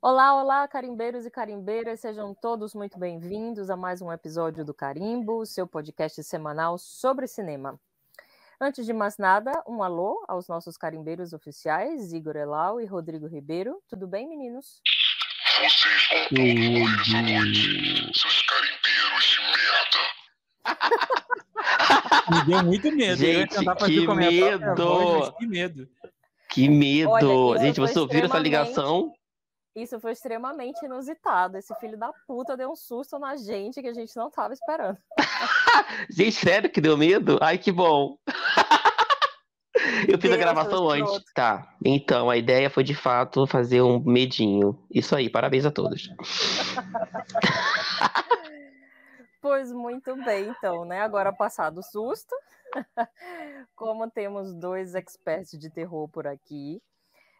Olá, olá, carimbeiros e carimbeiras, sejam todos muito bem-vindos a mais um episódio do Carimbo, seu podcast semanal sobre cinema. Antes de mais nada, um alô aos nossos carimbeiros oficiais, Igor Elau e Rodrigo Ribeiro. Tudo bem, meninos? vocês vão todos essa noite, seus carimpeiros de merda. Me deu muito medo. Gente, que medo. Voz, que medo! Que medo! Olha, Gente, vocês ouviram essa ligação? Isso foi extremamente inusitado. Esse filho da puta deu um susto na gente que a gente não tava esperando. gente, sério que deu medo? Ai, que bom! Eu fiz Deus a gravação antes. Pronto. Tá. Então, a ideia foi de fato fazer um medinho. Isso aí, parabéns a todos. pois muito bem, então, né? Agora passado o susto. Como temos dois experts de terror por aqui,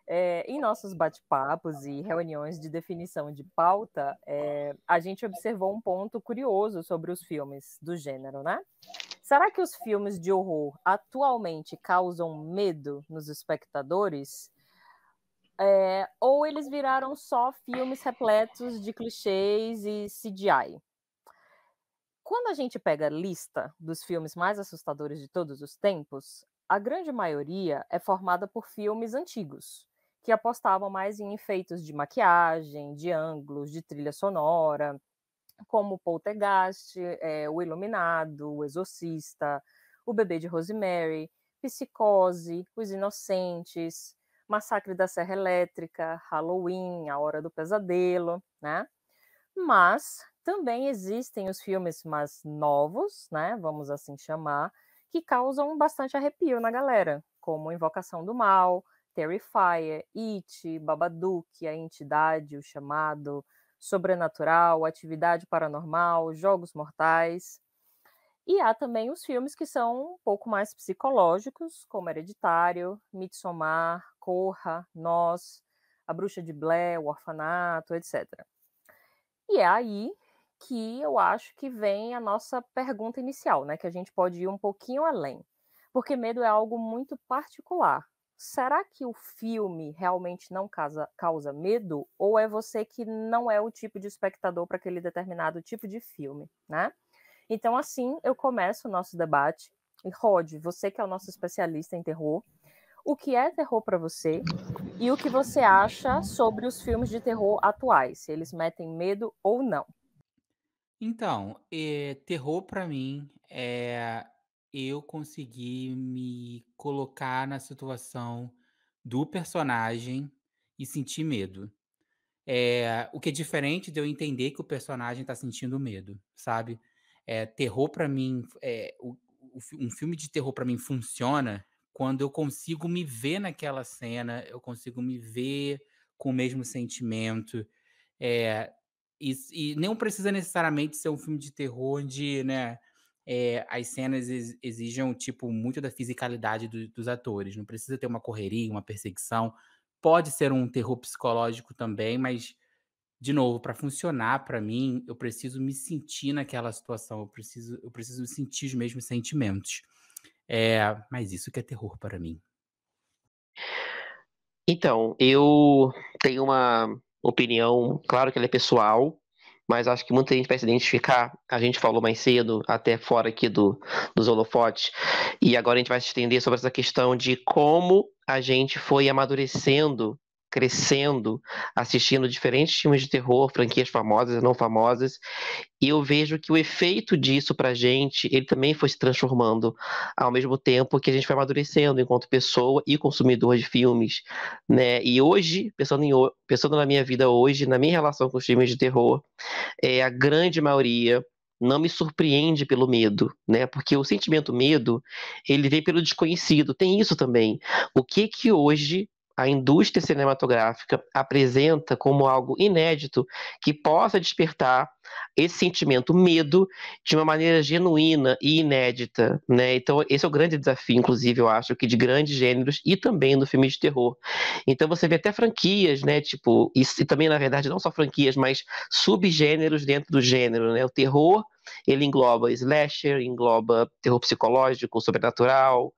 é, em nossos bate-papos e reuniões de definição de pauta, é, a gente observou um ponto curioso sobre os filmes do gênero, né? Será que os filmes de horror atualmente causam medo nos espectadores? É, ou eles viraram só filmes repletos de clichês e CGI? Quando a gente pega a lista dos filmes mais assustadores de todos os tempos, a grande maioria é formada por filmes antigos, que apostavam mais em efeitos de maquiagem, de ângulos, de trilha sonora, como Poltergeist, é, O Iluminado, O Exorcista, O Bebê de Rosemary, Psicose, Os Inocentes, Massacre da Serra Elétrica, Halloween, A Hora do Pesadelo, né? Mas também existem os filmes mais novos, né? Vamos assim chamar, que causam bastante arrepio na galera, como Invocação do Mal, Terrifier, It, Babadook, A Entidade, O Chamado, sobrenatural, atividade paranormal, jogos mortais. E há também os filmes que são um pouco mais psicológicos, como Hereditário, Midsommar, Corra, Nós, A Bruxa de Blair, O Orfanato, etc. E é aí que eu acho que vem a nossa pergunta inicial, né? Que a gente pode ir um pouquinho além. Porque medo é algo muito particular, será que o filme realmente não causa, causa medo? Ou é você que não é o tipo de espectador para aquele determinado tipo de filme, né? Então, assim, eu começo o nosso debate. E, Rod, você que é o nosso especialista em terror, o que é terror para você e o que você acha sobre os filmes de terror atuais, se eles metem medo ou não? Então, eh, terror para mim é eu consegui me colocar na situação do personagem e sentir medo. É, o que é diferente de eu entender que o personagem está sentindo medo, sabe? É, terror para mim, é, o, o, um filme de terror para mim funciona quando eu consigo me ver naquela cena, eu consigo me ver com o mesmo sentimento. É, e, e, não precisa necessariamente ser um filme de terror onde, né, é, as cenas exigem exijam, tipo, muito da fisicalidade do, dos atores. Não precisa ter uma correria, uma perseguição. Pode ser um terror psicológico também, mas, de novo, para funcionar para mim, eu preciso me sentir naquela situação. Eu preciso, eu preciso sentir os mesmos sentimentos. É, mas isso que é terror para mim. Então, eu tenho uma opinião, claro que ela é pessoal, mas acho que muita gente vai se identificar. A gente falou mais cedo, até fora aqui do, dos holofotes, e agora a gente vai se estender sobre essa questão de como a gente foi amadurecendo crescendo, assistindo diferentes filmes de terror, franquias famosas e não famosas, e eu vejo que o efeito disso pra gente, ele também foi se transformando ao mesmo tempo que a gente foi amadurecendo enquanto pessoa e consumidor de filmes, né? E hoje, pensando, em, pensando na minha vida hoje, na minha relação com os filmes de terror, é, a grande maioria não me surpreende pelo medo, né? Porque o sentimento medo, ele vem pelo desconhecido. Tem isso também. O que que hoje a indústria cinematográfica apresenta como algo inédito que possa despertar esse sentimento medo de uma maneira genuína e inédita, né? Então esse é o grande desafio, inclusive eu acho que de grandes gêneros e também do filme de terror. Então você vê até franquias, né? Tipo e, e também na verdade não só franquias, mas subgêneros dentro do gênero, né? O terror ele engloba slasher, engloba terror psicológico, sobrenatural,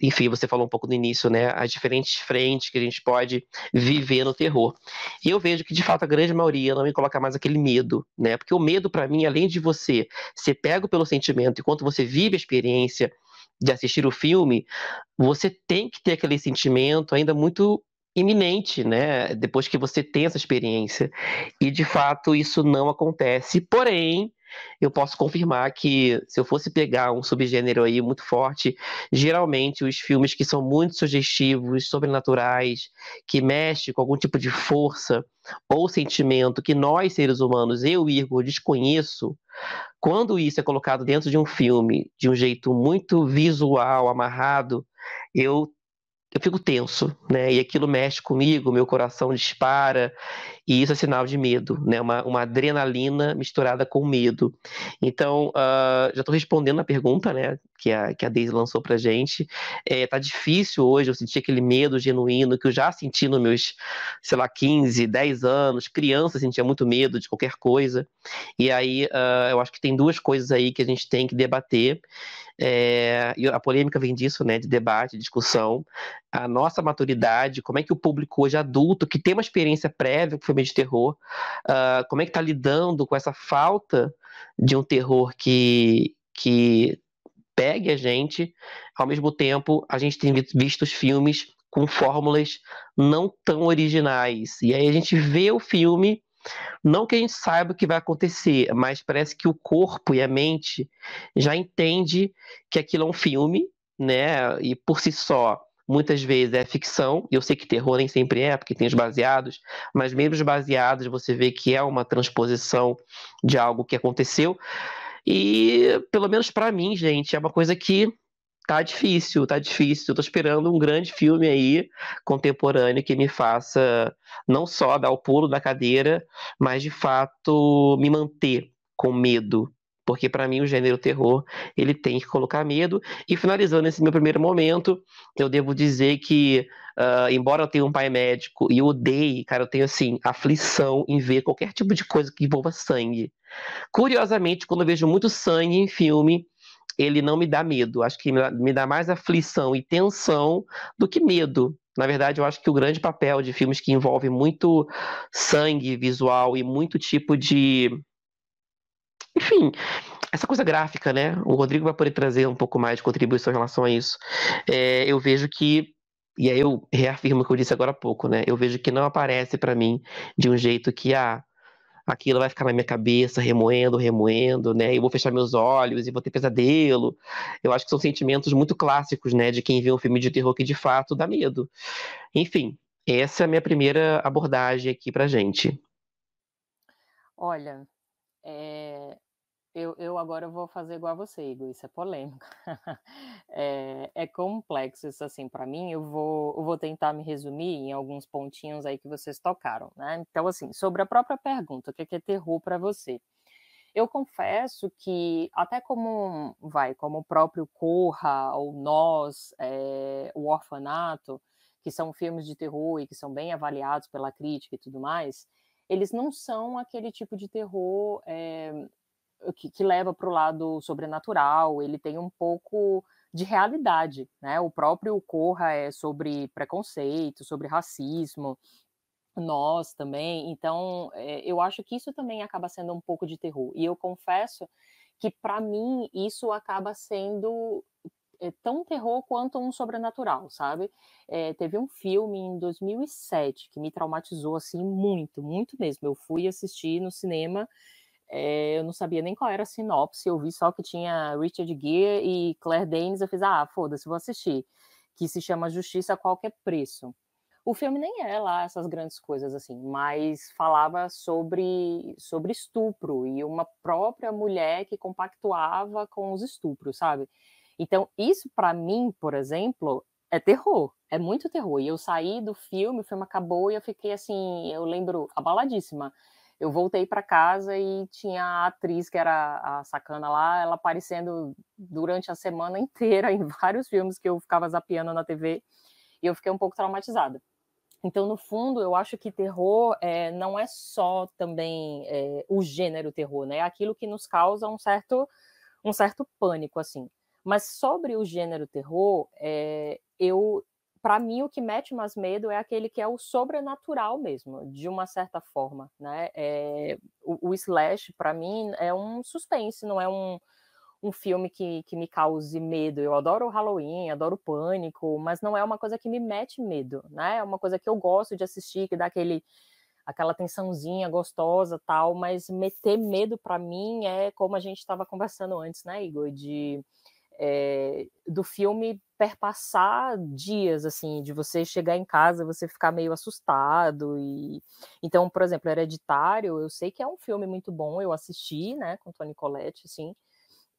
enfim, você falou um pouco no início, né, as diferentes frentes que a gente pode viver no terror. E eu vejo que de fato a grande maioria não me coloca mais aquele medo, né? Porque o medo para mim, além de você ser pego pelo sentimento enquanto você vive a experiência de assistir o filme, você tem que ter aquele sentimento ainda muito iminente, né? Depois que você tem essa experiência. E de fato isso não acontece. Porém, eu posso confirmar que se eu fosse pegar um subgênero aí muito forte, geralmente os filmes que são muito sugestivos, sobrenaturais, que mexem com algum tipo de força ou sentimento que nós seres humanos, eu Igor, desconheço, quando isso é colocado dentro de um filme de um jeito muito visual, amarrado, eu eu fico tenso, né? E aquilo mexe comigo, meu coração dispara, e isso é sinal de medo, né? Uma, uma adrenalina misturada com medo. Então, uh, já estou respondendo a pergunta, né? Que a, que a Daisy lançou pra gente. É, tá difícil hoje eu sentir aquele medo genuíno que eu já senti nos meus, sei lá, 15, 10 anos. Criança sentia muito medo de qualquer coisa. E aí, uh, eu acho que tem duas coisas aí que a gente tem que debater é, e a polêmica vem disso, né? De debate, discussão. A nossa maturidade, como é que o público hoje adulto, que tem uma experiência prévia com filme de terror, uh, como é que está lidando com essa falta de um terror que, que pegue a gente, ao mesmo tempo a gente tem visto os filmes com fórmulas não tão originais. E aí a gente vê o filme não que a gente saiba o que vai acontecer, mas parece que o corpo e a mente já entende que aquilo é um filme, né? E por si só, muitas vezes é ficção. Eu sei que terror nem sempre é, porque tem os baseados, mas mesmo os baseados você vê que é uma transposição de algo que aconteceu. E pelo menos para mim, gente, é uma coisa que tá difícil, tá difícil. Eu tô esperando um grande filme aí, contemporâneo, que me faça não só dar o pulo da cadeira, mas de fato me manter com medo. Porque para mim o gênero terror, ele tem que colocar medo. E finalizando esse meu primeiro momento, eu devo dizer que, uh, embora eu tenha um pai médico e eu odeie, cara, eu tenho assim, aflição em ver qualquer tipo de coisa que envolva sangue. Curiosamente, quando eu vejo muito sangue em filme, ele não me dá medo. Acho que me dá mais aflição e tensão do que medo. Na verdade, eu acho que o grande papel de filmes que envolvem muito sangue visual e muito tipo de. Enfim, essa coisa gráfica, né? O Rodrigo vai poder trazer um pouco mais de contribuição em relação a isso. É, eu vejo que e aí eu reafirmo o que eu disse agora há pouco, né? Eu vejo que não aparece para mim de um jeito que ah, aquilo vai ficar na minha cabeça, remoendo, remoendo, né? Eu vou fechar meus olhos e vou ter pesadelo. Eu acho que são sentimentos muito clássicos, né, de quem vê um filme de terror que de fato dá medo. Enfim, essa é a minha primeira abordagem aqui pra gente. Olha, é eu, eu agora vou fazer igual a você, Igor, isso é polêmico. é, é, complexo isso, assim, para mim. Eu vou, eu vou tentar me resumir em alguns pontinhos aí que vocês tocaram, né? Então, assim, sobre a própria pergunta, o que é, é terror para você? Eu confesso que, até como, vai, como o próprio Corra, ou Nós, é, o Orfanato, que são filmes de terror e que são bem avaliados pela crítica e tudo mais, eles não são aquele tipo de terror é, que, que leva para o lado sobrenatural, ele tem um pouco de realidade, né? O próprio Corra é sobre preconceito, sobre racismo, nós também. Então, é, eu acho que isso também acaba sendo um pouco de terror. E eu confesso que para mim isso acaba sendo é, tão terror quanto um sobrenatural, sabe? É, teve um filme em 2007 que me traumatizou assim muito, muito mesmo. Eu fui assistir no cinema é, eu não sabia nem qual era a sinopse, eu vi só que tinha Richard Gere e Claire Danes, eu fiz, ah, foda-se, vou assistir, que se chama Justiça a Qualquer Preço. O filme nem é lá essas grandes coisas assim, mas falava sobre, sobre estupro e uma própria mulher que compactuava com os estupros, sabe? Então, isso para mim, por exemplo, é terror, é muito terror. E eu saí do filme, o filme acabou e eu fiquei assim, eu lembro abaladíssima eu voltei para casa e tinha a atriz que era a sacana lá, ela aparecendo durante a semana inteira em vários filmes que eu ficava zapeando na TV e eu fiquei um pouco traumatizada. Então, no fundo, eu acho que terror é, não é só também é, o gênero terror, né? É aquilo que nos causa um certo, um certo pânico, assim. Mas sobre o gênero terror, é, eu para mim, o que mete mais medo é aquele que é o sobrenatural mesmo, de uma certa forma, né? É, o, o, Slash, para mim, é um suspense, não é um, um filme que, que me cause medo. Eu adoro o Halloween, adoro o Pânico, mas não é uma coisa que me mete medo, né? É uma coisa que eu gosto de assistir, que dá aquele aquela tensãozinha gostosa tal, mas meter medo para mim é como a gente estava conversando antes, né, Igor? De é, do filme perpassar dias, assim, de você chegar em casa, você ficar meio assustado e... Então, por exemplo, Hereditário, eu sei que é um filme muito bom, eu assisti, né, com Tony Colette assim,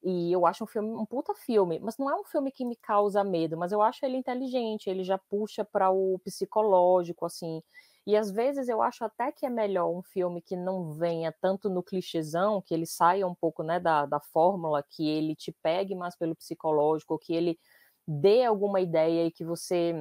e eu acho um filme, um puta filme, mas não é um filme que me causa medo, mas eu acho ele inteligente, ele já puxa para o psicológico, assim, e às vezes eu acho até que é melhor um filme que não venha tanto no clichêzão, que ele saia um pouco né, da, da fórmula, que ele te pegue mais pelo psicológico, que ele dê alguma ideia e que você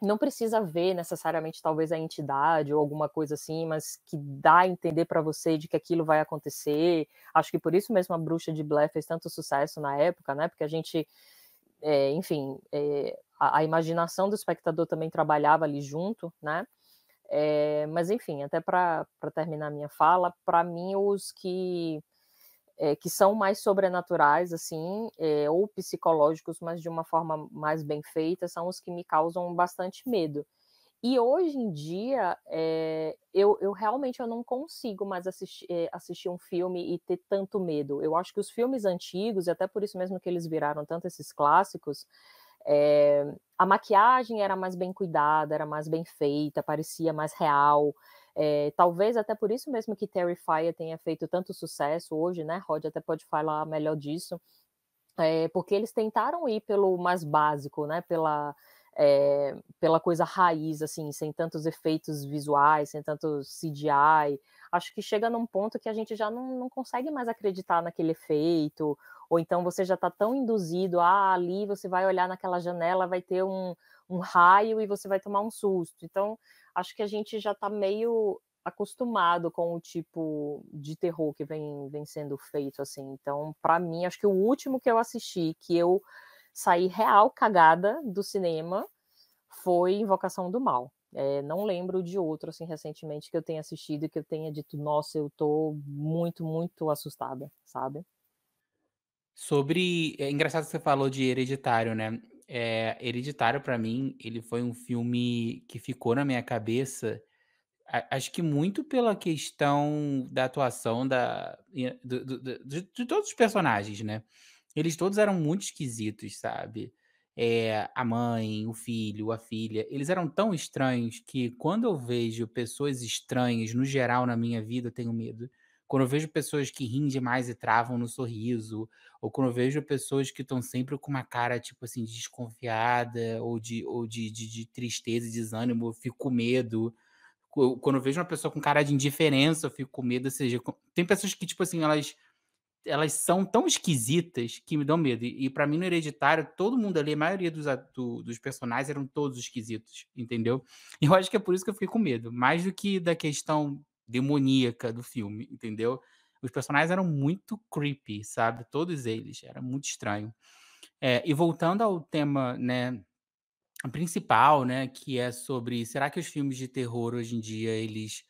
não precisa ver necessariamente talvez a entidade ou alguma coisa assim, mas que dá a entender para você de que aquilo vai acontecer. Acho que por isso mesmo a Bruxa de Blair fez tanto sucesso na época, né? Porque a gente, é, enfim, é, a, a, imaginação do espectador também trabalhava ali junto, né? É, mas, enfim, até para terminar minha fala, para mim, os que, é, que são mais sobrenaturais, assim, é, ou psicológicos, mas de uma forma mais bem feita, são os que me causam bastante medo. E hoje em dia, eu, eu realmente eu não consigo mais assistir, assistir um filme e ter tanto medo. Eu acho que os filmes antigos, e até por isso mesmo que eles viraram tanto esses clássicos, é, a maquiagem era mais bem cuidada, era mais bem feita, parecia mais real. É, talvez até por isso mesmo que Terrifier tenha feito tanto sucesso hoje, né? Rod até pode falar melhor disso, é, porque eles tentaram ir pelo mais básico, né? Pela é, pela coisa raiz, assim, sem tantos efeitos visuais, sem tanto CGI. Acho que chega num ponto que a gente já não, não consegue mais acreditar naquele efeito, ou então você já está tão induzido, ah, ali você vai olhar naquela janela, vai ter um, um raio e você vai tomar um susto. Então, acho que a gente já está meio acostumado com o tipo de terror que vem, vem sendo feito, assim. Então, para mim, acho que o último que eu assisti, que eu sair real cagada do cinema foi Invocação do Mal. É, não lembro de outro, assim, recentemente que eu tenha assistido e que eu tenha dito, nossa, eu tô muito, muito assustada, sabe? Sobre. É engraçado que você falou de Hereditário, né? É, Hereditário, para mim, ele foi um filme que ficou na minha cabeça, a, acho que muito pela questão da atuação da, do, do, do, de, de todos os personagens, né? Eles todos eram muito esquisitos, sabe? É, a mãe, o filho, a filha, eles eram tão estranhos que quando eu vejo pessoas estranhas no geral na minha vida, eu tenho medo. Quando eu vejo pessoas que riem demais e travam no sorriso, ou quando eu vejo pessoas que estão sempre com uma cara, tipo assim, desconfiada, ou de, ou de, de, de tristeza e desânimo, eu fico com medo. Quando eu vejo uma pessoa com cara de indiferença, eu fico com medo. Ou seja, tem pessoas que, tipo assim, elas elas são tão esquisitas que me dão medo. E, para mim, no Hereditário, todo mundo ali, a maioria dos, do, dos personagens eram todos esquisitos, entendeu? E eu acho que é por isso que eu fiquei com medo, mais do que da questão demoníaca do filme, entendeu? Os personagens eram muito creepy, sabe? Todos eles, era muito estranho. É, e voltando ao tema, né, principal, né, que é sobre será que os filmes de terror hoje em dia eles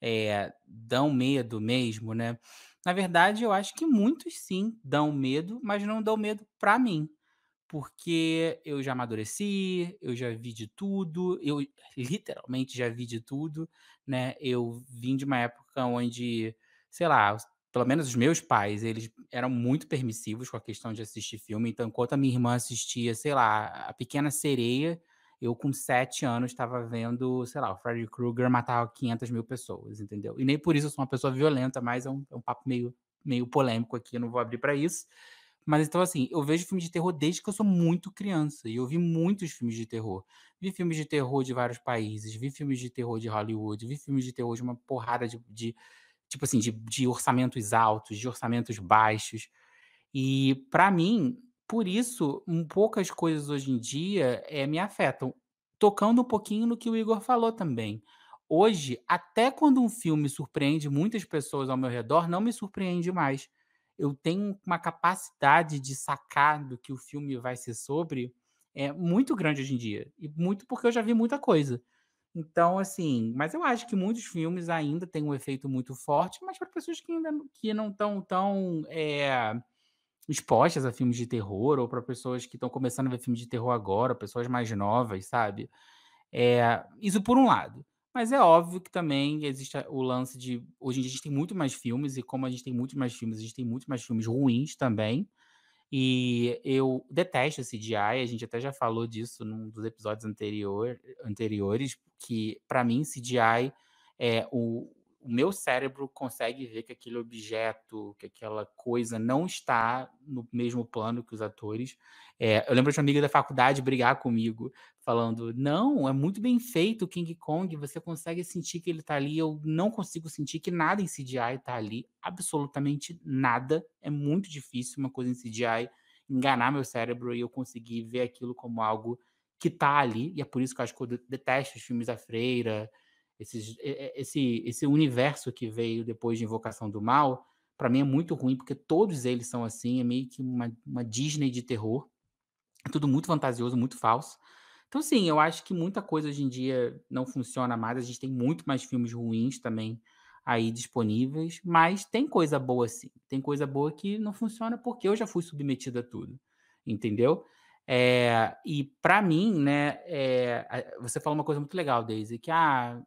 é, dão medo mesmo, né? Na verdade, eu acho que muitos sim dão medo, mas não dão medo para mim. Porque eu já amadureci, eu já vi de tudo, eu literalmente já vi de tudo, né? Eu vim de uma época onde, sei lá, pelo menos os meus pais, eles eram muito permissivos com a questão de assistir filme. Então, enquanto a minha irmã assistia, sei lá, A Pequena Sereia, eu, com sete anos, estava vendo, sei lá, o Freddy Krueger matar 500 mil pessoas, entendeu? E nem por isso eu sou uma pessoa violenta, mas é um, é um papo meio, meio polêmico aqui, eu não vou abrir para isso. Mas então, assim, eu vejo filmes de terror desde que eu sou muito criança. E eu vi muitos filmes de terror. Vi filmes de terror de vários países, vi filmes de terror de Hollywood, vi filmes de terror de uma porrada de. de tipo assim, de, de orçamentos altos, de orçamentos baixos. E, para mim, por isso, um, poucas coisas hoje em dia é, me afetam. Tocando um pouquinho no que o Igor falou também. Hoje, até quando um filme surpreende muitas pessoas ao meu redor, não me surpreende mais. Eu tenho uma capacidade de sacar do que o filme vai ser sobre é muito grande hoje em dia. E muito porque eu já vi muita coisa. Então, assim, mas eu acho que muitos filmes ainda têm um efeito muito forte, mas para pessoas que ainda que não estão tão, tão é, expostas a filmes de terror ou para pessoas que estão começando a ver filmes de terror agora, pessoas mais novas, sabe? É, isso por um lado. Mas é óbvio que também existe o lance de. Hoje em dia a gente tem muito mais filmes, e como a gente tem muito mais filmes, a gente tem muito mais filmes ruins também. E eu detesto esse CGI, a gente até já falou disso num dos episódios anterior, anteriores, que para mim CGI é o, o meu cérebro consegue ver que aquele objeto, que aquela coisa não está no mesmo plano que os atores. É, eu lembro de uma amiga da faculdade brigar comigo, falando: Não, é muito bem feito o King Kong, você consegue sentir que ele está ali. Eu não consigo sentir que nada em CGI está ali, absolutamente nada. É muito difícil uma coisa em CGI enganar meu cérebro e eu conseguir ver aquilo como algo que está ali. E é por isso que eu acho que eu detesto os filmes da Freira esse, eh, eh, esse, esse universo que veio depois de Invocação do Mal, para mim é muito ruim, porque todos eles são assim, é meio que uma, uma Disney de terror. É tudo muito fantasioso, muito falso. Então, sim, eu acho que muita coisa hoje em dia não funciona mais. A gente tem muito mais filmes ruins também aí disponíveis, mas tem coisa boa sim. Tem coisa boa que não funciona porque eu já fui submetido a tudo, entendeu? É, e para mim, né, é, você fala uma coisa muito legal, Daisy, que ah,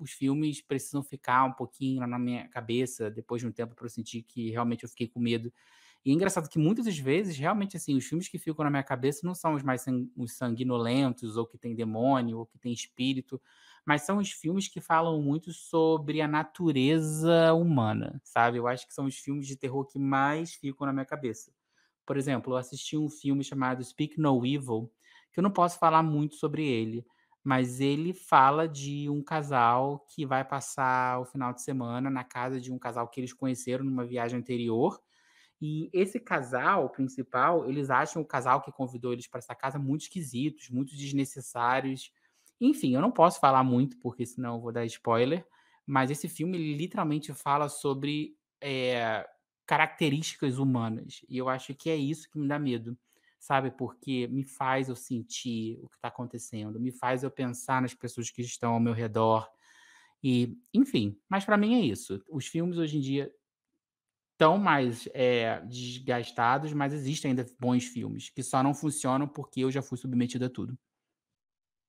os filmes precisam ficar um pouquinho na minha cabeça depois de um tempo para eu sentir que realmente eu fiquei com medo. E é engraçado que muitas das vezes, realmente, assim, os filmes que ficam na minha cabeça não são os mais os sanguinolentos, ou que tem demônio, ou que tem espírito, mas são os filmes que falam muito sobre a natureza humana, sabe? Eu acho que são os filmes de terror que mais ficam na minha cabeça. Por exemplo, eu assisti um filme chamado Speak No Evil, que eu não posso falar muito sobre ele, mas ele fala de um casal que vai passar o final de semana na casa de um casal que eles conheceram numa viagem anterior. E esse casal principal, eles acham o casal que convidou eles para essa casa muito esquisitos, muito desnecessários. Enfim, eu não posso falar muito, porque senão eu vou dar spoiler. Mas esse filme literalmente fala sobre é, características humanas. E eu acho que é isso que me dá medo sabe? Porque me faz eu sentir o que está acontecendo, me faz eu pensar nas pessoas que estão ao meu redor. E, enfim, mas para mim é isso. Os filmes hoje em dia estão mais é, desgastados, mas existem ainda bons filmes que só não funcionam porque eu já fui submetido a tudo.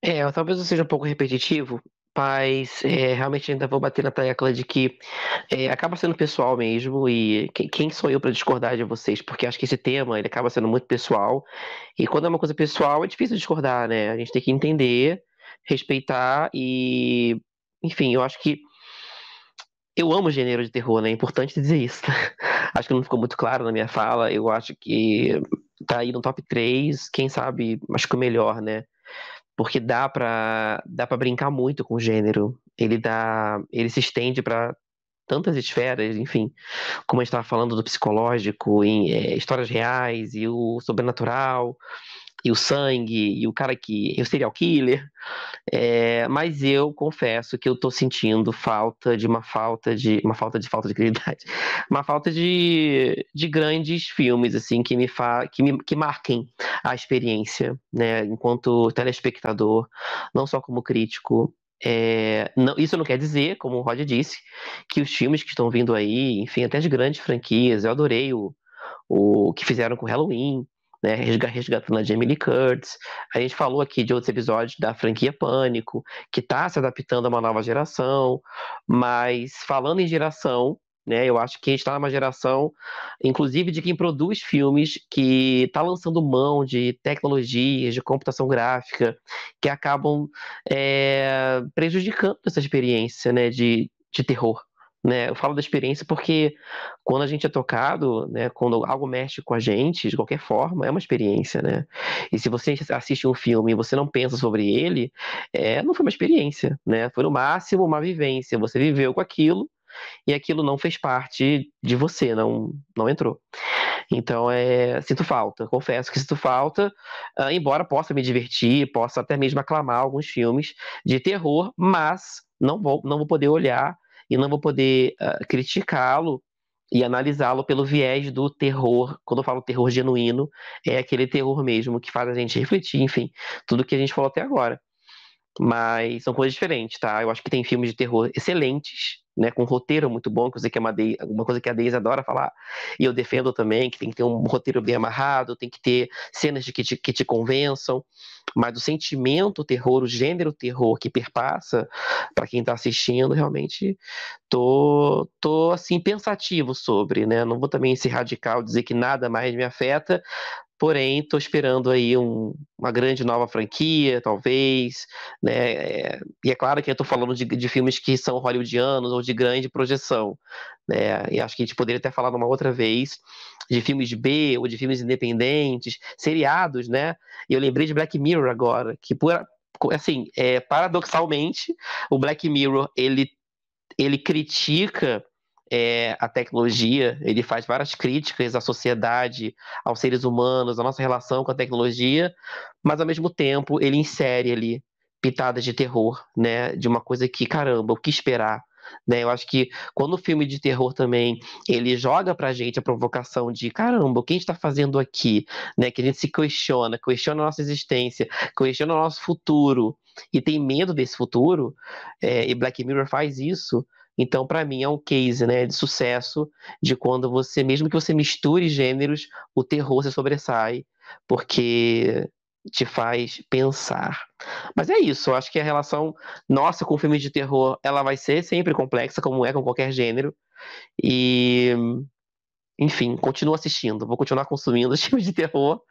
É, talvez eu seja um pouco repetitivo, mas é, realmente ainda vou bater na tecla de que é, acaba sendo pessoal mesmo e quem, quem sou eu para discordar de vocês? Porque acho que esse tema ele acaba sendo muito pessoal e quando é uma coisa pessoal é difícil discordar, né? A gente tem que entender, respeitar e, enfim, eu acho que eu amo gênero de terror, né? É importante dizer isso. acho que não ficou muito claro na minha fala. Eu acho que tá aí no top 3, quem sabe, acho que o melhor, né? porque dá para dá para brincar muito com o gênero. Ele dá, ele se estende para tantas esferas, enfim, como a gente estava falando do psicológico, em é, histórias reais e o sobrenatural, e o sangue, e o cara que. E o serial killer. É, mas eu confesso que eu tô sentindo falta de uma falta de. Uma falta de falta de qualidade Uma falta de, de grandes filmes, assim, que me, fa, que me que marquem a experiência, né? Enquanto telespectador, não só como crítico, é, não, isso não quer dizer, como o Roger disse, que os filmes que estão vindo aí, enfim, até de grandes franquias, eu adorei o, o que fizeram com Halloween, né, resgatando a Jamie Lee Curtis. A gente falou aqui de outros episódios da franquia Pânico, que está se adaptando a uma nova geração, mas falando em geração, né, eu acho que a gente está numa geração, inclusive de quem produz filmes, que está lançando mão de tecnologias, de computação gráfica, que acabam é, prejudicando essa experiência né, de, de terror. Né? Eu falo da experiência porque quando a gente é tocado, né, quando algo mexe com a gente, de qualquer forma, é uma experiência, né? E se você assiste um filme e você não pensa sobre ele, é, não foi uma experiência, né? Foi no máximo uma vivência. Você viveu com aquilo e aquilo não fez parte de você, não, não entrou. Então, é, sinto falta, confesso que sinto falta, ah, embora possa me divertir, possa até mesmo aclamar alguns filmes de terror, mas não vou, não vou poder olhar e não vou poder uh, criticá-lo e analisá-lo pelo viés do terror. Quando eu falo terror genuíno, é aquele terror mesmo que faz a gente refletir, enfim, tudo que a gente falou até agora. Mas são coisas diferentes, tá? Eu acho que tem filmes de terror excelentes né, com um roteiro muito bom, sei que é uma, de... uma coisa que a Deise adora falar, e eu defendo também, que tem que ter um roteiro bem amarrado, tem que ter cenas de que, te, que te convençam, mas o sentimento o terror, o gênero terror que perpassa, para quem está assistindo, realmente tô, tô assim, pensativo sobre, né, não vou também ser radical, dizer que nada mais me afeta, Porém, estou esperando aí um, uma grande nova franquia, talvez, né? É, e é claro que eu estou falando de, de, filmes que são hollywoodianos ou de grande projeção, né? E acho que a gente poderia até falar numa outra vez de filmes B ou de filmes independentes, seriados, né? E eu lembrei de Black Mirror agora, que por, assim, é, paradoxalmente, o Black Mirror ele ele critica é, a tecnologia, ele faz várias críticas à sociedade, aos seres humanos, à nossa relação com a tecnologia, mas ao mesmo tempo ele insere ali pitadas de terror, né? De uma coisa que, caramba, o que esperar? Né? Eu acho que quando o filme de terror também ele joga pra gente a provocação de caramba, o que a gente tá fazendo aqui? Né? Que a gente se questiona, questiona a nossa existência, questiona o nosso futuro e tem medo desse futuro, é, e Black Mirror faz isso. Então, para mim, é um case né, de sucesso de quando você, mesmo que você misture gêneros, o terror se sobressai, porque te faz pensar. Mas é isso, eu acho que a relação nossa com filmes de terror, ela vai ser sempre complexa, como é com qualquer gênero. E enfim, continuo assistindo, vou continuar consumindo os filmes de terror,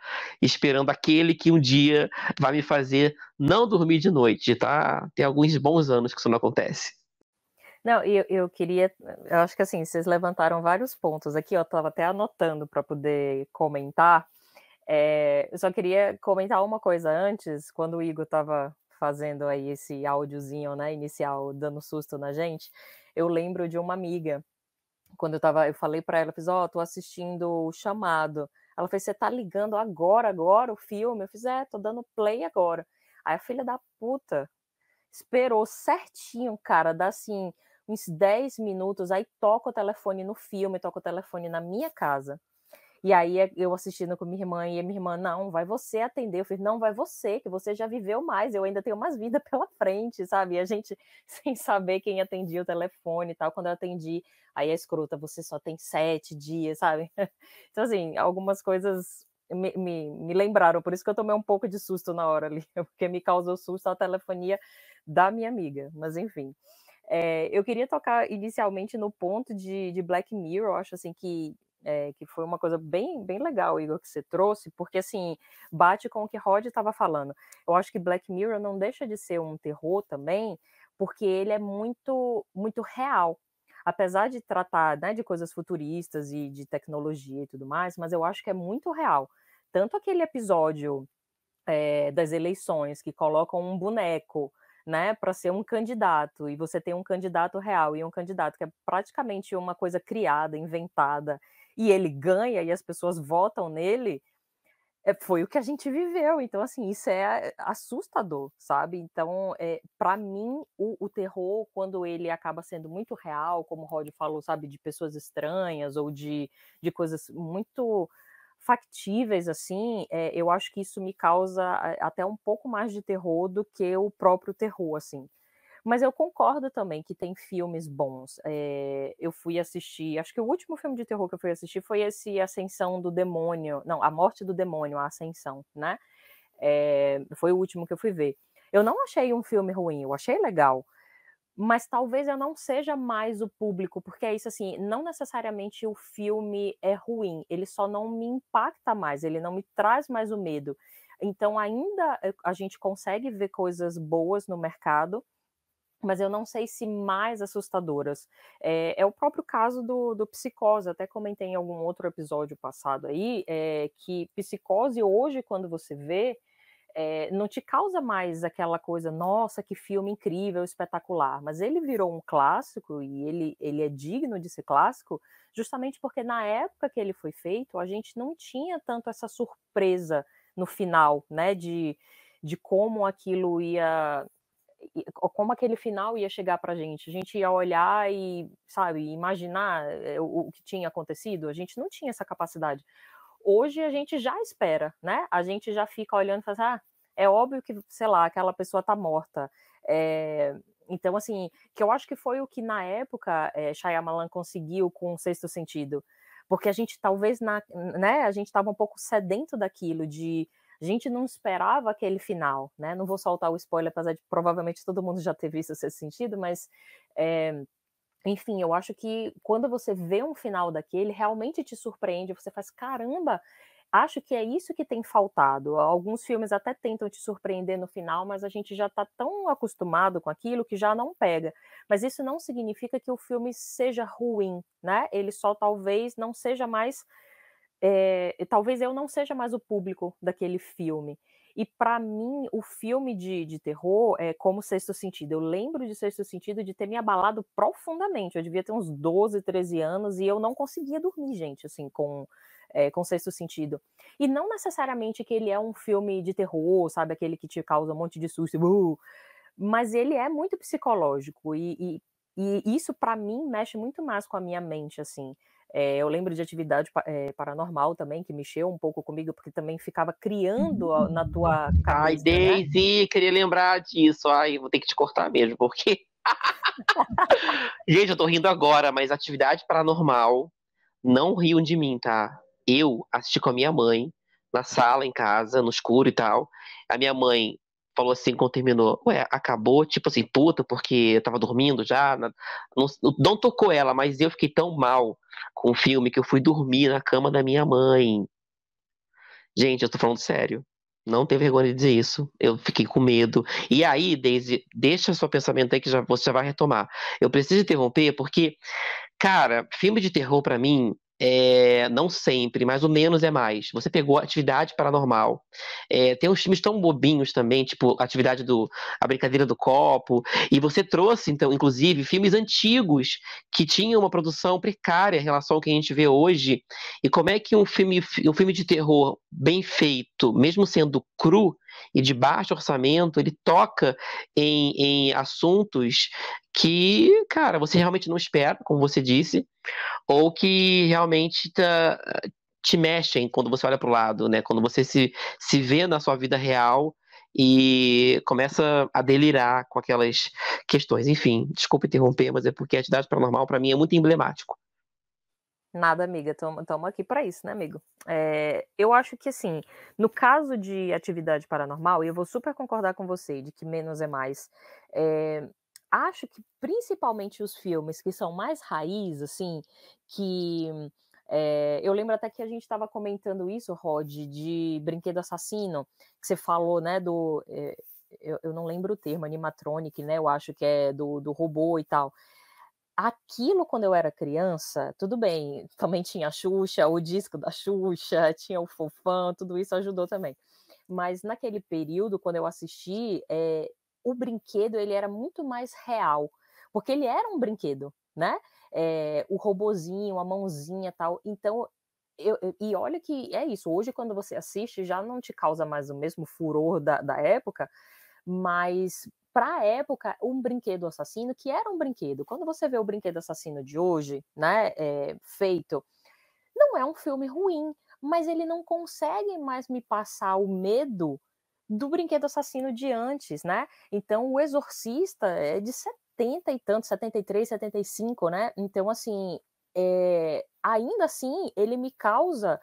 esperando aquele que um dia vai me fazer não dormir de noite, tá? Tem alguns bons anos que isso não acontece. Não, eu, eu queria, eu acho que assim, vocês levantaram vários pontos aqui, eu estava até anotando para poder comentar. É, eu só queria comentar uma coisa antes, quando o Igor estava fazendo aí esse áudiozinho, né, inicial, dando susto na gente, eu lembro de uma amiga, quando eu tava, eu falei para ela, eu fiz, ó, oh, tô assistindo o chamado. Ela fez, você tá ligando agora, agora o filme? Eu fiz, é, tô dando play agora. Aí a filha da puta esperou certinho, cara, dá assim uns 10 minutos, aí toca o telefone no filme, toca o telefone na minha casa. E aí eh, eu assistindo com minha irmã, e a minha irmã, não, vai você atender. Eu falei, não, vai você, que você já viveu mais, eu ainda tenho mais vida pela frente, sabe? E a gente sem saber quem atendia o telefone e tal. Quando eu atendi, aí a escrota, você só tem sete dias, sabe? Então, assim, algumas coisas me, me, me, lembraram, por isso que eu tomei um pouco de susto na hora ali, porque me causou susto a telefonia da minha amiga, mas enfim. É, eu queria tocar inicialmente no ponto de, de Black Mirror, acho assim que é, que foi uma coisa bem, bem legal, Igor, que você trouxe, porque assim, bate com o que Rod estava falando. Eu acho que Black Mirror não deixa de ser um terror também, porque ele é muito, muito real. Apesar de tratar né, de coisas futuristas e de tecnologia e tudo mais, mas eu acho que é muito real. Tanto aquele episódio é, das eleições que colocam um boneco né, para ser um candidato, e você tem um candidato real e um candidato que é praticamente uma coisa criada, inventada, e ele ganha e as pessoas votam nele, é, foi o que a gente viveu. Então, assim, isso é assustador, sabe? Então, é, para mim, o, o, terror, quando ele acaba sendo muito real, como o Rod falou, sabe, de pessoas estranhas ou de, de coisas muito factíveis, assim, é, eu acho que isso me causa eh, até um pouco mais de terror do que o próprio terror, assim. Mas eu concordo também que tem filmes bons. É, eu fui assistir, acho que o último filme de terror que eu fui assistir foi esse Ascensão do Demônio, não, A Morte do Demônio, A Ascensão, né? É, foi o último que eu fui ver. Eu não achei um filme ruim, eu achei legal, mas talvez eu não seja mais o público, porque é isso assim, não necessariamente o filme é ruim, ele só não me impacta mais, ele não me traz mais o medo. Então ainda eh, a gente consegue ver coisas boas no mercado, mas eu não sei se mais assustadoras. É, é o próprio caso do, do, Psicose, até comentei em algum outro episódio passado aí, é, que Psicose hoje, quando você vê, é, não te causa mais aquela coisa, nossa, que filme incrível, espetacular, mas ele virou um clássico e ele, ele é digno de ser clássico, justamente porque na época que ele foi feito, a gente não tinha tanto essa surpresa no final, né, de, de como aquilo ia como aquele final ia chegar para a gente. A gente ia olhar e, sabe, imaginar eh, o, o que tinha acontecido. A gente não tinha essa capacidade. Hoje a gente já espera, né? A gente já fica olhando e fala assim, ah, é óbvio que, sei lá, aquela pessoa tá morta. É, então, assim, que eu acho que foi o que na época é, Shyamalan conseguiu com o sexto sentido. Porque a gente talvez, na, né, a gente estava um pouco sedento daquilo, de a gente não esperava aquele final, né? Não vou soltar o spoiler, apesar de provavelmente todo mundo já ter visto o sexto sentido, mas é, enfim, eu acho que quando você vê um final daquele, realmente te surpreende, você faz caramba, acho que é isso que tem faltado. Alguns filmes até tentam te surpreender no final, mas a gente já está tão acostumado com aquilo que já não pega. Mas isso não significa que o filme seja ruim, né? Ele só talvez não seja mais. É, talvez eu não seja mais o público daquele filme. E para mim, o filme de, de terror é como Sexto Sentido. Eu lembro de Sexto Sentido de ter me abalado profundamente. Eu devia ter uns 12, 13 anos e eu não conseguia dormir, gente, assim, com, é, com Sexto Sentido. E não necessariamente que ele é um filme de terror, sabe, aquele que te causa um monte de susto, uh, mas ele é muito psicológico e, e, e isso, para mim, mexe muito mais com a minha mente, assim. É, eu lembro de atividade é, paranormal também, que mexeu um pouco comigo, porque também ficava criando a, na hum, tua cabeça. Ai, né? Daisy, né? queria lembrar disso. Ai, vou ter que te cortar mesmo, porque. Gente, eu tô rindo agora, mas atividade paranormal, não riam de mim, tá? Eu assisti com a minha mãe, na sala, em casa, no escuro e tal. A minha mãe falou assim quando terminou, ué, acabou, tipo assim, puta, porque eu tava dormindo já. Não, não tocou ela, mas eu fiquei tão mal com o filme que eu fui dormir na cama da minha mãe. Gente, eu tô falando sério. Não tem vergonha de dizer isso. Eu fiquei com medo. E aí, Daisy, deixa seu pensamento aí que já, você já vai retomar. Eu preciso interromper porque, cara, filme de terror para mim é, não sempre, mas o menos é mais. Você pegou atividade paranormal. É, tem uns filmes tão bobinhos também, tipo atividade do A Brincadeira do Copo. E você trouxe, então, inclusive, filmes antigos que tinham uma produção precária em relação ao que a gente vê hoje. E como é que um filme, um filme de terror bem feito, mesmo sendo cru, e de baixo orçamento, ele toca em, em assuntos que, cara, você realmente não espera, como você disse, ou que realmente tá, te mexem quando você olha para o lado, né? Quando você se, se vê na sua vida real e começa a delirar com aquelas questões. Enfim, desculpa interromper, mas é porque a atividade paranormal para mim é muito emblemático. Nada, amiga, estamos aqui para isso, né, amigo? É, eu acho que, assim, no caso de atividade paranormal, e eu vou super concordar com você de que menos é mais, é, acho que principalmente os filmes que são mais raiz, assim, que. É, eu lembro até que a gente estava comentando isso, Rod, de Brinquedo Assassino, que você falou, né, do. Eu, eu, não lembro o termo, animatronic, né? Eu acho que é do, do robô e tal aquilo quando eu era criança, tudo bem, também tinha a Xuxa, o disco da Xuxa, tinha o Fofão, tudo isso ajudou também. Mas naquele período, quando eu assisti, é, o brinquedo ele era muito mais real, porque ele era um brinquedo, né? É, o robozinho, a mãozinha tal. Então, eu, eu, e olha que é isso, hoje quando você assiste já não te causa mais o mesmo furor da, da época, mas para a época, um brinquedo assassino, que era um brinquedo. Quando você vê o brinquedo assassino de hoje, né, é, feito, não é um filme ruim, mas ele não consegue mais me passar o medo do brinquedo assassino de antes, né? Então, o Exorcista é de 70 e tanto, 73, 75, né? Então, assim, é, ainda assim, ele me causa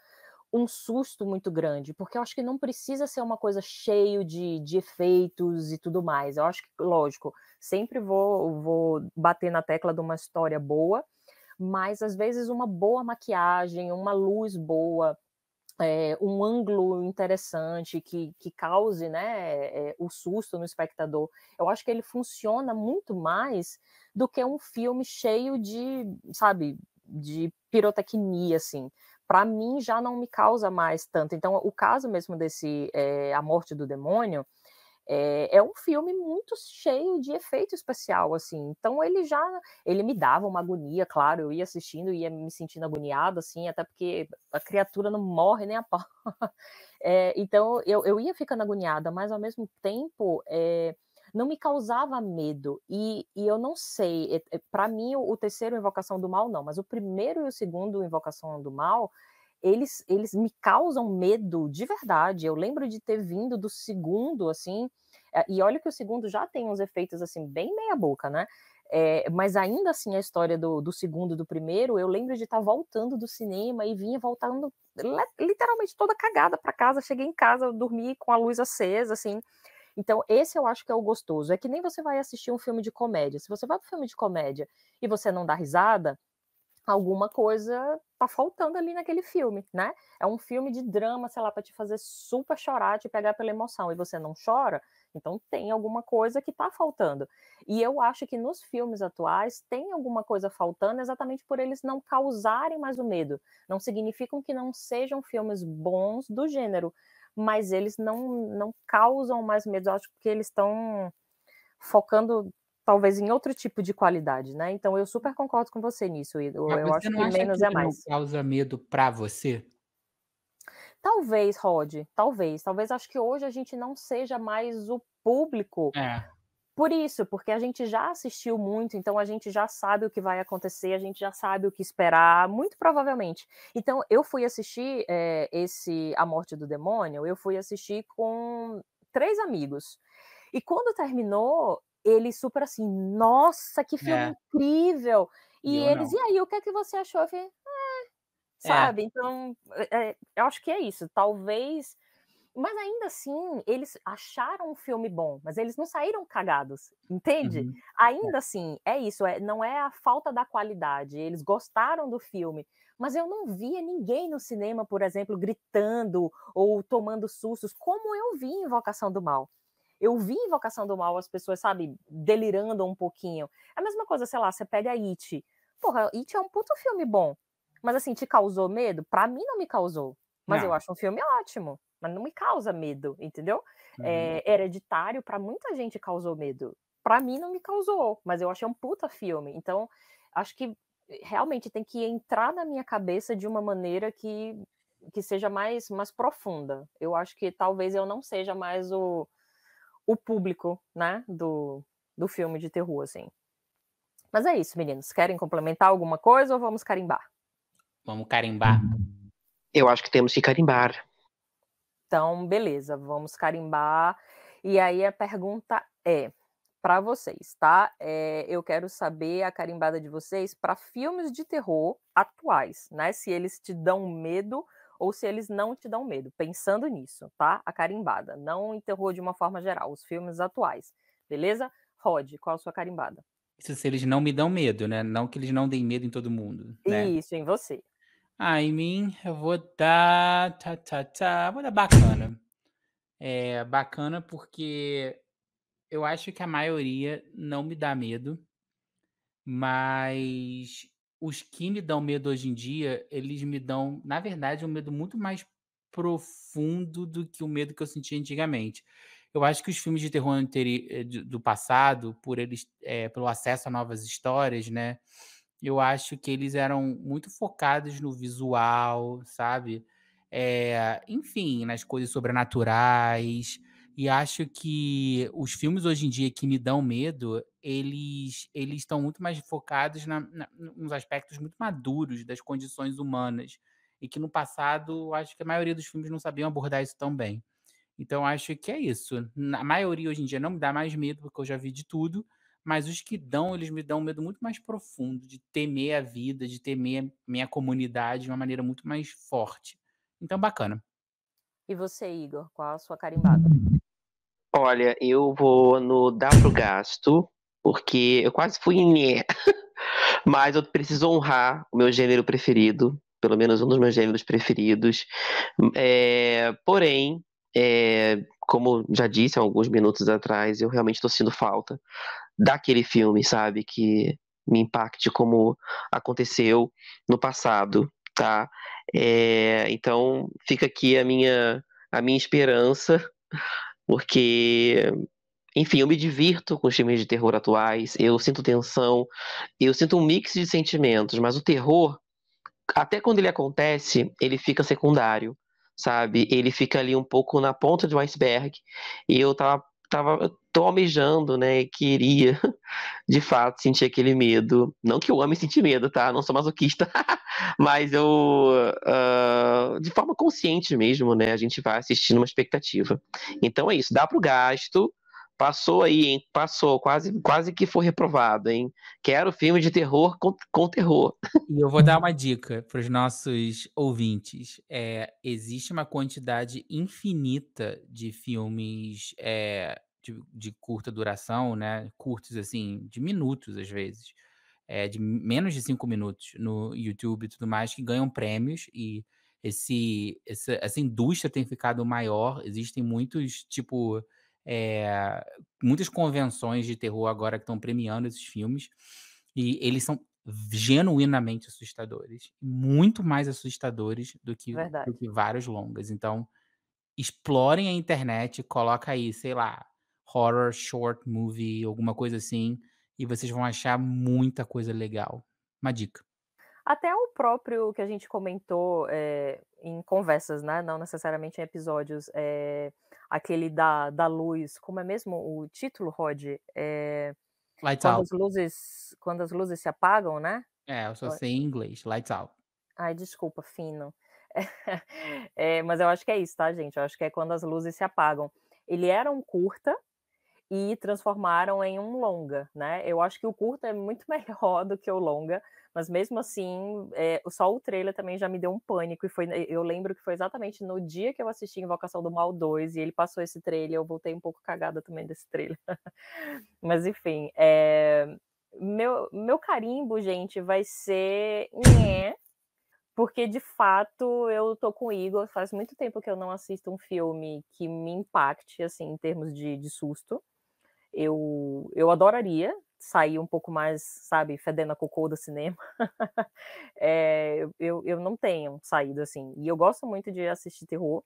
um susto muito grande, porque eu acho que não precisa ser uma coisa cheio de, de efeitos e tudo mais. Eu acho que, lógico, sempre vou, vou bater na tecla de uma história boa, mas às vezes uma boa maquiagem, uma luz boa, é, um ângulo interessante que, que cause né, é, o susto no espectador. Eu acho que ele funciona muito mais do que um filme cheio de, sabe, de pirotecnia, assim para mim já não me causa mais tanto. Então, o caso mesmo desse é, A Morte do Demônio é, é, um filme muito cheio de efeito especial, assim. Então, ele já ele me dava uma agonia, claro. Eu ia assistindo e ia me sentindo agoniada, assim, até porque a criatura não morre nem a pau. É, então, eu, eu ia ficando agoniada, mas ao mesmo tempo. É, não me causava medo. E, e eu não sei, é, é, para mim, o, terceiro Invocação do Mal, não, mas o primeiro e o segundo Invocação do Mal, eles, eles me causam medo de verdade. Eu lembro de ter vindo do segundo, assim, é, e olha que o segundo já tem uns efeitos, assim, bem meia-boca, né? É, mas ainda assim, a história do, do segundo e do primeiro, eu lembro de estar tá voltando do cinema e vinha voltando literalmente toda cagada para casa. Cheguei em casa, dormi com a luz acesa, assim. Então, esse eu acho que é o gostoso. É que nem você vai assistir um filme de comédia. Se você vai para um filme de comédia e você não dá risada, alguma coisa tá faltando ali naquele filme, né? É um filme de drama, sei lá, para te fazer super chorar, te pegar pela emoção e você não chora, então tem alguma coisa que tá faltando. E eu acho que nos filmes atuais tem alguma coisa faltando exatamente por eles não causarem mais o medo. Não significam que não sejam filmes bons do gênero, mas eles não, não causam mais medo, eu acho que eles estão focando talvez em outro tipo de qualidade, né? Então eu super concordo com você nisso, Ido. eu acho que menos que é mais. Não causa medo para você? Talvez, Rod, talvez. Talvez acho que hoje a gente não seja mais o público é. Por isso, porque a gente já assistiu muito, então a gente já sabe o que vai acontecer, a gente já sabe o que esperar, muito provavelmente. Então, eu fui assistir é, esse A Morte do Demônio, eu fui assistir com três amigos. E quando terminou, ele super assim, nossa, que filme é. incrível! E eu eles, não. e aí, o que é que você achou? Eu falei, eh, sabe? Então, é, eu acho que é isso. Talvez mas ainda assim, eles acharam o filme bom, mas eles não saíram cagados, entende? Uhum. É. Ainda assim, é isso, é, não é a falta da qualidade. Eles gostaram do filme, mas eu não via ninguém no cinema, por exemplo, gritando ou tomando sustos, como eu vi em Invocação do Mal. Eu vi em Invocação do Mal as pessoas, sabe, delirando um pouquinho. É a mesma coisa, sei lá, você pega It. Porra, It é um puto filme bom. Mas assim, te causou medo? Pra mim não me causou. Mas não. eu acho um filme ótimo mas não me causa medo, entendeu? Uhum. É, hereditário, para muita gente causou medo. Para mim não me causou, mas eu achei um puta filme. Então, acho que eh, realmente tem que entrar na minha cabeça de uma maneira que, que seja mais, mais profunda. Eu acho que talvez eu não seja mais o, o público, né, do, do filme de terror, assim. Mas é isso, meninos. Querem complementar alguma coisa ou vamos carimbar? Vamos carimbar. Eu acho que temos que carimbar. Então, beleza, vamos carimbar. E aí a pergunta é para vocês, tá? É, eu quero saber a carimbada de vocês para filmes de terror atuais, né? Se eles te dão medo ou se eles não te dão medo. Pensando nisso, tá? A carimbada, não em terror de uma forma geral, os filmes atuais, beleza? Rod, qual a sua carimbada? Isso se eles não me dão medo, né? Não que eles não deem medo em todo mundo. Né? Isso, em você. Ah, em mim eu vou dar. Tá, tá, tá. Vou dar bacana. É bacana porque eu acho que a maioria não me dá medo, mas os que me dão medo hoje em dia, eles me dão, na verdade, um medo muito mais profundo do que o medo que eu sentia antigamente. Eu acho que os filmes de terror eh, do passado, por eles, é, pelo acesso a novas histórias, né? Eu acho que eles eram muito focados no visual, sabe? É, enfim, nas coisas sobrenaturais. E acho que os filmes hoje em dia que me dão medo, eles eles estão muito mais focados na, na, nos aspectos muito maduros das condições humanas. E que no passado, acho que a maioria dos filmes não sabiam abordar isso tão bem. Então, acho que é isso. A maioria hoje em dia não me dá mais medo, porque eu já vi de tudo mas os que dão, eles me dão um medo muito mais profundo de temer a vida, de temer minha comunidade de uma maneira muito mais forte. Então, bacana. E você, Igor, qual a sua carimbada? Olha, eu vou no dá pro gasto, porque eu quase fui em mas eu preciso honrar o meu gênero preferido, pelo menos um dos meus gêneros preferidos. É, porém, é, como já disse alguns minutos atrás, eu realmente estou sentindo falta daquele filme, sabe? Que me impacte como aconteceu no passado, tá? É, então fica aqui a minha, a minha esperança, porque enfim, eu me divirto com os filmes de terror atuais, eu sinto tensão, eu sinto um mix de sentimentos, mas o terror, até quando ele acontece, ele fica secundário sabe? Ele fica ali um pouco na ponta de um iceberg e eu tava, tava tô almejando, né? Queria de fato sentir aquele medo. Não que eu ame sentir medo, tá? Não sou masoquista, mas eu, uh, de forma consciente mesmo, né? A gente vai assistindo uma expectativa. Então é isso, dá pro gasto Passou aí, hein? Passou, quase, quase que foi reprovado, hein? Quero filme de terror com, com terror. E eu vou dar uma dica para os nossos ouvintes. É, existe uma quantidade infinita de filmes é, de, de, curta duração, né? Curtos, assim, de minutos às vezes. É, de menos de cinco minutos no YouTube e tudo mais, que ganham prêmios e esse, essa, essa indústria tem ficado maior. Existem muitos, tipo é, muitas convenções de terror agora que estão premiando esses filmes. E eles são genuinamente assustadores. Muito mais assustadores do que, do que vários longas. Então, explorem a internet, coloca aí, sei lá, horror, short movie, alguma coisa assim, e vocês vão achar muita coisa legal. Uma dica. Até o próprio que a gente comentou é, em conversas, né? Não necessariamente em episódios. É aquele da, da luz, como é mesmo o título, Rod? É, Lights quando out. As luzes, quando as luzes se apagam, né? É, eu só sei em inglês, Lights Out. Ai, desculpa, fino. É, mas eu acho que é isso, tá, gente? Eu acho que é quando as luzes se apagam. Ele era um curta, e transformaram em um longa, né? Eu acho que o curto é muito melhor do que o longa, mas mesmo assim, é, só o trailer também já me deu um pânico e foi, eu lembro que foi exatamente no dia que eu assisti Invocação do Mal 2 e ele passou esse trailer, eu voltei um pouco cagada também desse trailer. mas enfim, é, meu meu carimbo, gente, vai ser porque de fato eu tô com o Igor, faz muito tempo que eu não assisto um filme que me impacte assim em termos de, de susto eu, eu adoraria sair um pouco mais, sabe, fedendo a cocô do cinema. é, eu, eu não tenho saído assim. E eu gosto muito de assistir terror,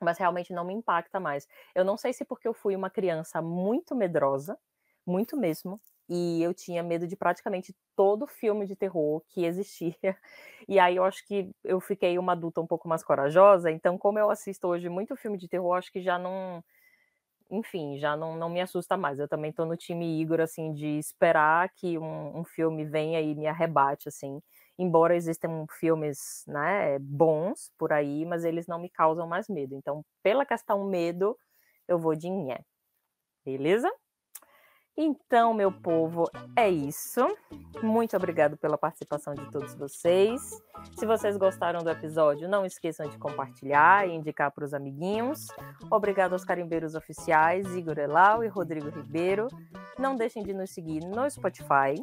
mas realmente não me impacta mais. Eu não sei se porque eu fui uma criança muito medrosa, muito mesmo, e eu tinha medo de praticamente todo filme de terror que existia. E aí eu acho que eu fiquei uma adulta um pouco mais corajosa, então como eu assisto hoje muito filme de terror, acho que já não enfim, já não, não me assusta mais. Eu também estou no time Igor, assim, de esperar que um, um filme venha e me arrebate, assim. Embora existam filmes, né, bons por aí, mas eles não me causam mais medo. Então, pela questão medo, eu vou de Nhé. Beleza? Então, meu povo, é isso. Muito obrigado pela participação de todos vocês. Se vocês gostaram do episódio, não esqueçam de compartilhar e indicar para os amiguinhos. Obrigado aos carimbeiros oficiais Igor Elau e Rodrigo Ribeiro. Não deixem de nos seguir no Spotify,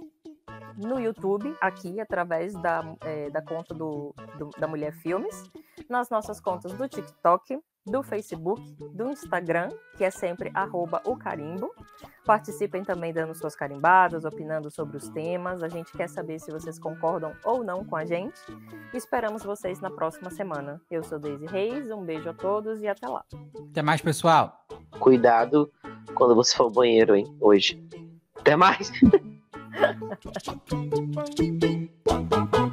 no YouTube, aqui através da, é, da conta do, do, da Mulher Filmes, nas nossas contas do TikTok, do Facebook, do Instagram, que é sempre arroba o carimbo. Participem também dando suas carimbadas, opinando sobre os temas. A gente quer saber se vocês concordam ou não com a gente. Esperamos vocês na próxima semana. Eu sou Deise Reis, um beijo a todos e até lá. Até mais, pessoal. Cuidado quando você for ao banheiro, hein, hoje. Até mais.